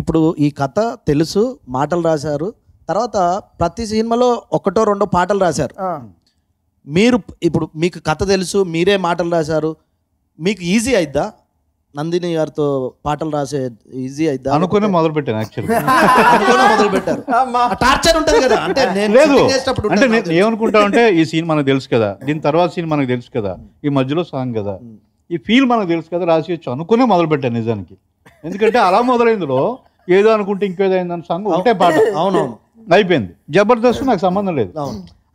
ఇప్పుడు ఈ కథ తెలుసు మాటలు రాశారు తర్వాత ప్రతి సినిమాలో ఒకటో రెండో పాటలు రాశారు మీరు ఇప్పుడు మీకు కథ తెలుసు మీరే మాటలు రాశారు మీకు ఈజీ అయిద్దా నందిని గారితో పాటలు రాసే ఈజీ అయిద్దా అనుకునే మొదలు పెట్టాను యాక్చువల్లీ మొదలు పెట్టారు టార్చర్ ఉంటుంది కదా అంటే నేను లేదు అంటే నేను ఏమనుకుంటా అంటే ఈ సీన్ మనకు తెలుసు కదా దీని తర్వాత సీన్ మనకు తెలుసు కదా ఈ మధ్యలో సాంగ్ కదా ఈ ఫీల్ మనకు తెలుసు కదా రాసి వచ్చు అనుకునే మొదలు పెట్టాను నిజానికి ఎందుకంటే అలా మొదలైందిలో ఏదో అనుకుంటే ఇంకేదో అయిందని సాంగ్ ఒకటే పాట అవునవును అయిపోయింది జబర్దస్త్ నాకు సంబంధం లేదు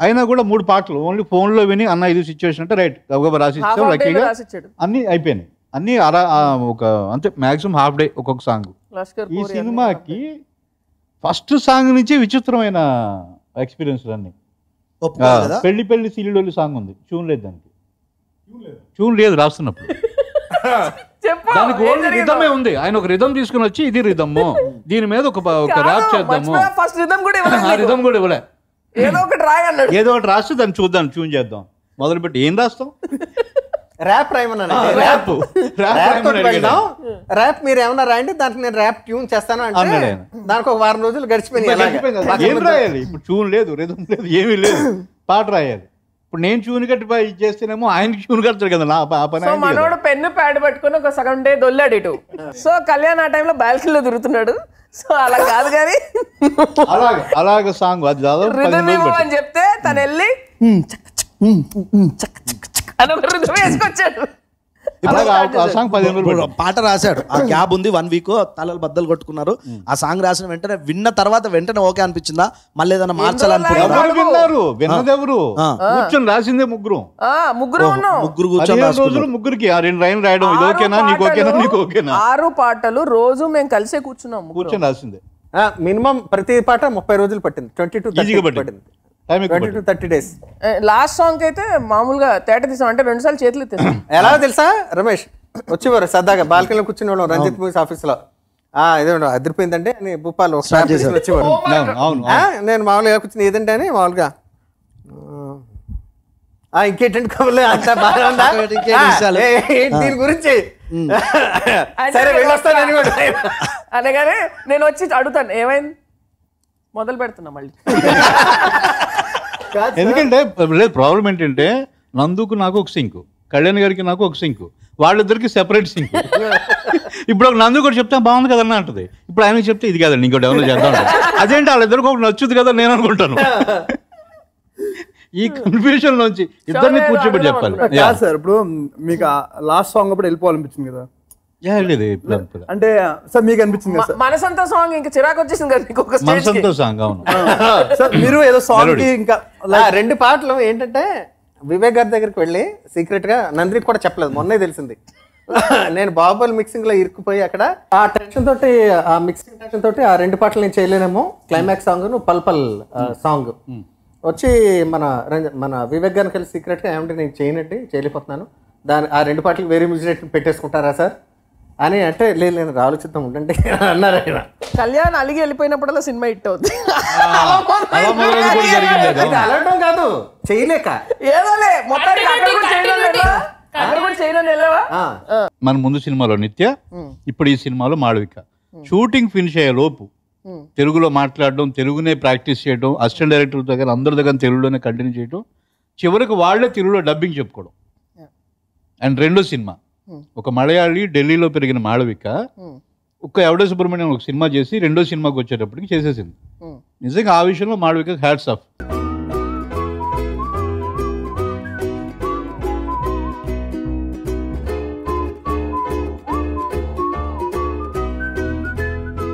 అయినా కూడా మూడు పాటలు ఓన్లీ ఫోన్లో విని అన్న ఇది సిచ్యువేషన్ అంటే రైట్ గబగబ రాసి అన్ని లక్కీగా అయిపోయినాయి అన్ని అలా ఒక అంటే మాక్సిమం హాఫ్ డే ఒక్కొక్క సాంగ్ ఈ సినిమాకి ఫస్ట్ సాంగ్ నుంచి విచిత్రమైన ఎక్స్పీరియన్స్ అన్ని పెళ్లి పెళ్లి సీలిడోళ్ళు సాంగ్ ఉంది చూడలేదు లేదు దానికి చూడలేదు లేదు రాస్తున్నప్పుడు దాని ఓన్లీ రిధమే ఉంది ఆయన ఒక రిధం తీసుకుని వచ్చి ఇది రిధము దీని మీద ఒక ఒక ర్యాప్ చేద్దాము ఫస్ట్ రిధం కూడా ఆ రిధం కూడా ఇవ్వలే ఏదో ఒకటి రాయన్నాడు ఏదో ఒకటి రాస్తే దాన్ని చూద్దాం ట్యూన్ చేద్దాం మొదలుపెట్టి ఏం రాస్తాం ర్యాప్ రాయమన్నాను ర్యాప్ ర్యాప్ వెళ్దాం ర్యాప్ మీరు ఏమన్నా రాయండి దానికి నేను ర్యాప్ ట్యూన్ చేస్తాను అంటే దానికి ఒక వారం రోజులు గడిచిపోయింది ఏం రాయాలి ఇప్పుడు ట్యూన్ లేదు రిధం లేదు ఏమీ లేదు పాట రాయాలి ఇప్పుడు నేను చూని కట్టి చేస్తేనేమో ఆయనకి చూని కడతాడు కదా నా పాప మనోడు పెన్ను ప్యాడ్ పట్టుకుని ఒక సగం డే దొల్లాడు ఇటు సో కళ్యాణ్ ఆ టైంలో బాల్కనీలో తిరుగుతున్నాడు సో అలా కాదు కానీ అలాగే అలాగే సాంగ్ అది కాదు అని చెప్తే తను వెళ్ళి అని ఒక వేసుకొచ్చాడు పాట రాశాడు ఆ క్యాబ్ ఉంది వన్ వీక్ తలలు బద్దలు కొట్టుకున్నారు ఆ సాంగ్ రాసిన వెంటనే విన్న తర్వాత వెంటనే ఓకే అనిపించిందా మళ్ళీ ఏదైనా మార్చాలనుకున్నారు విన్నదెవరు కూర్చొని రాసింది ముగ్గురు ముగ్గురు ముగ్గురు కూర్చొని రోజులు ముగ్గురికి రెండు లైన్ రాయడం ఓకేనా నీకు ఓకేనా నీకు ఆరు పాటలు రోజు మేము కలిసే కూర్చున్నాం కూర్చొని రాసింది మినిమం ప్రతి పాట ముప్పై రోజులు పట్టింది ట్వంటీ టూ పట్టింది twenty to thirty days last song అయితే మామూలుగా తేట తీసాం అంటే రెండు సార్లు చేతులు ఎత్తాం ఎలా తెలుసా రమేష్ వచ్చేవారు సరదాగా బాల్కనీలో కూర్చుని వాళ్ళం రంజిత్ మూవీస్ ఆ ఇదే అదిరిపోయిందంటే అని భూపాల్ వచ్చేవారు oh నేను మామూలుగా కూర్చుని ఏదంటే అని మామూలుగా ఇంకేంటంటే కబుర్లు అంత బాగా ఉందా దీని గురించి hmm. సరే వెళ్ళొస్తాను కూడా అనగానే నేను వచ్చి అడుగుతాను ఏమైంది మొదలు పెడుతున్నా మళ్ళీ ఎందుకంటే లేదు ప్రాబ్లం ఏంటంటే నందుకు నాకు ఒక సింకు కళ్యాణ్ గారికి నాకు ఒక సింకు వాళ్ళిద్దరికి సెపరేట్ సింక్ ఇప్పుడు ఒక నందు కూడా చెప్తే బాగుంది కదన్నా అంటది ఇప్పుడు ఆయనకి చెప్తే ఇది కదండి ఇంకో డెవలప్ చేద్దాం అదేంటి వాళ్ళిద్దరికి ఒకటి నచ్చుద్ది కదా నేను అనుకుంటాను ఈ కన్ఫ్యూజన్ నుంచి ఇద్దరిని కూర్చోబెట్టి చెప్పాలి సార్ ఇప్పుడు మీకు లాస్ట్ సాంగ్ అప్పుడు వెళ్ళిపోవాలనిపించింది కదా అంటే సార్ మీకు అనిపించింది మనసంతో సాంగ్ ఇంకా చిరాకు వచ్చేసింది కదా మనసంతో సాంగ్ అవును సార్ మీరు ఏదో సాంగ్ ఇంకా రెండు పాటలు ఏంటంటే వివేక్ గారి దగ్గరికి వెళ్ళి సీక్రెట్ గా నందికి కూడా చెప్పలేదు మొన్నే తెలిసింది నేను బాహుబలి మిక్సింగ్ లో ఇరుక్కుపోయి అక్కడ ఆ టెన్షన్ తోటి ఆ మిక్సింగ్ టెన్షన్ తోటి ఆ రెండు పాటలు నేను చేయలేనేమో క్లైమాక్స్ సాంగ్ పల్పల్ సాంగ్ వచ్చి మన మన వివేక్ గారికి వెళ్ళి సీక్రెట్ గా ఏమంటే నేను చేయనండి చేయలేకపోతున్నాను దాని ఆ రెండు పాటలు వేరే మ్యూజిక్ పెట్టేసుకుంటారా సార్ అని అంటే లేదు నేను ఆలోచిద్దాం ఉంటే అన్నారు ఆయన కళ్యాణ్ అలిగి వెళ్ళిపోయినప్పుడల్లా సినిమా హిట్ అవుతుంది కాదు చేయలేక ఏదోలే మన ముందు సినిమాలో నిత్య ఇప్పుడు ఈ సినిమాలో మాళవిక షూటింగ్ ఫినిష్ అయ్యే లోపు తెలుగులో మాట్లాడడం తెలుగునే ప్రాక్టీస్ చేయడం అసిస్టెంట్ డైరెక్టర్ దగ్గర అందరి దగ్గర తెలుగులోనే కంటిన్యూ చేయడం చివరికి వాళ్ళే తెలుగులో డబ్బింగ్ చెప్పుకోవడం అండ్ రెండో సినిమా ఒక మలయాళి ఢిల్లీలో పెరిగిన మాళవిక ఒక ఎవడో సుబ్రహ్మణ్యం ఒక సినిమా చేసి రెండో సినిమాకి వచ్చేటప్పటికి చేసేసింది నిజంగా ఆ విషయంలో మాళవిక హ్యాట్స్ ఆఫ్